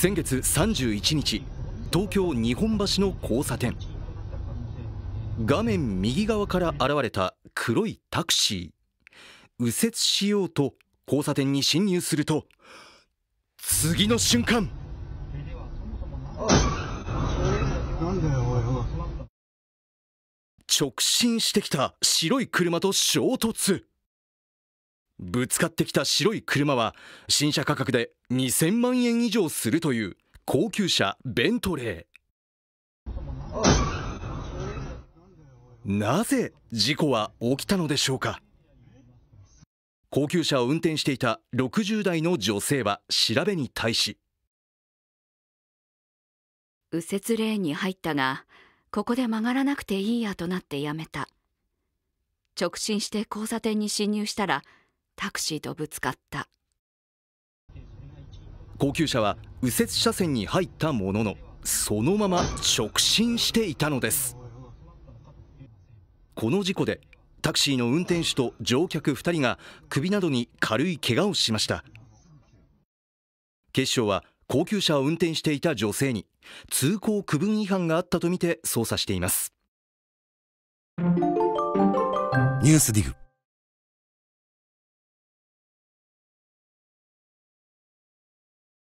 先月31日東京・日本橋の交差点画面右側から現れた黒いタクシー右折しようと交差点に進入すると次の瞬間直進してきた白い車と衝突ぶつかってきた白い車は新車価格で2000万円以上するという高級車ベントレーなぜ事故は起きたのでしょうか高級車を運転していた60代の女性は調べに対し右折レーンに入ったがここで曲がらなくていいやとなってやめた直進して交差点に進入したらタクシーとぶつかった高級車は右折車線に入ったもののそのまま直進していたのですこの事故でタクシーの運転手と乗客2人が首などに軽いけがをしました警視庁は高級車を運転していた女性に通行区分違反があったとみて捜査していますニュースディグ